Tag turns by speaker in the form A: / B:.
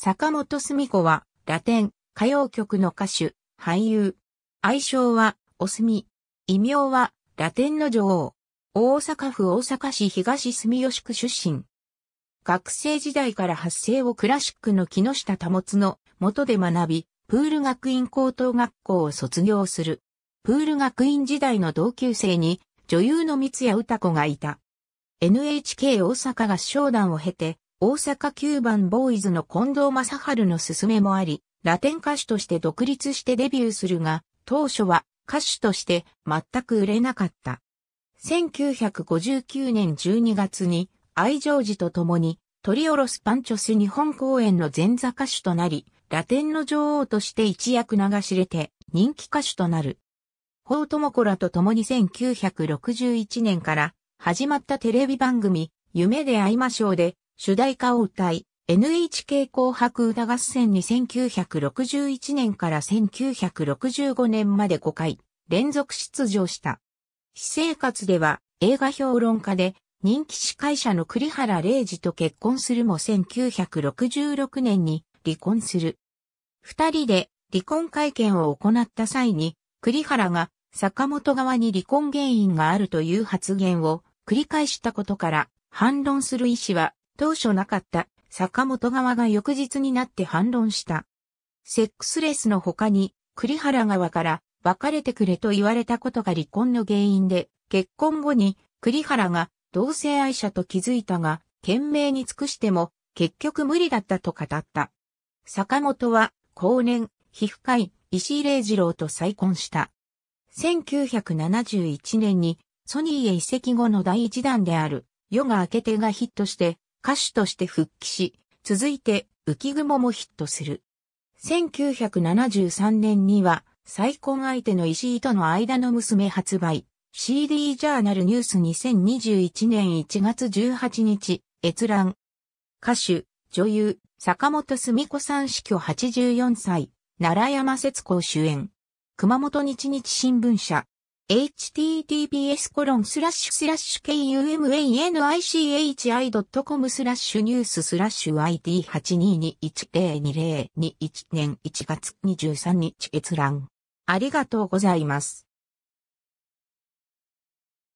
A: 坂本澄子は、ラテン、歌謡曲の歌手、俳優。愛称は、おすみ。異名は、ラテンの女王。大阪府大阪市東住吉区出身。学生時代から発声をクラシックの木下保の元で学び、プール学院高等学校を卒業する。プール学院時代の同級生に女優の三谷歌子がいた。NHK 大阪合唱団を経て、大阪9番ボーイズの近藤正春の勧めもあり、ラテン歌手として独立してデビューするが、当初は歌手として全く売れなかった。1959年12月に愛情児と共にトリオロスパンチョス日本公演の前座歌手となり、ラテンの女王として一躍名が知れて人気歌手となる。法智子らと共に1961年から始まったテレビ番組、夢で会いましょうで主題歌を歌い、NHK 紅白歌合戦に1961年から1965年まで5回連続出場した。私生活では映画評論家で人気司会者の栗原玲二と結婚するも1966年に離婚する。二人で離婚会見を行った際に栗原が坂本側に離婚原因があるという発言を繰り返したことから反論する意思は当初なかった坂本側が翌日になって反論した。セックスレスの他に、栗原側から別れてくれと言われたことが離婚の原因で、結婚後に栗原が同性愛者と気づいたが、懸命に尽くしても結局無理だったと語った。坂本は後年、皮膚科医、石井玲二郎と再婚した。1971年にソニーへ移籍後の第一弾である、夜が明けてがヒットして、歌手として復帰し、続いて浮雲もヒットする。1973年には再婚相手の石井との間の娘発売。CD ジャーナルニュース2021年1月18日、閲覧。歌手、女優、坂本澄子さん死去84歳、奈良山節子主演。熊本日日新聞社。https kumanichi.com スラッシュニューススラッシュ ID822102021 年1月23日閲覧。ありがとうございます。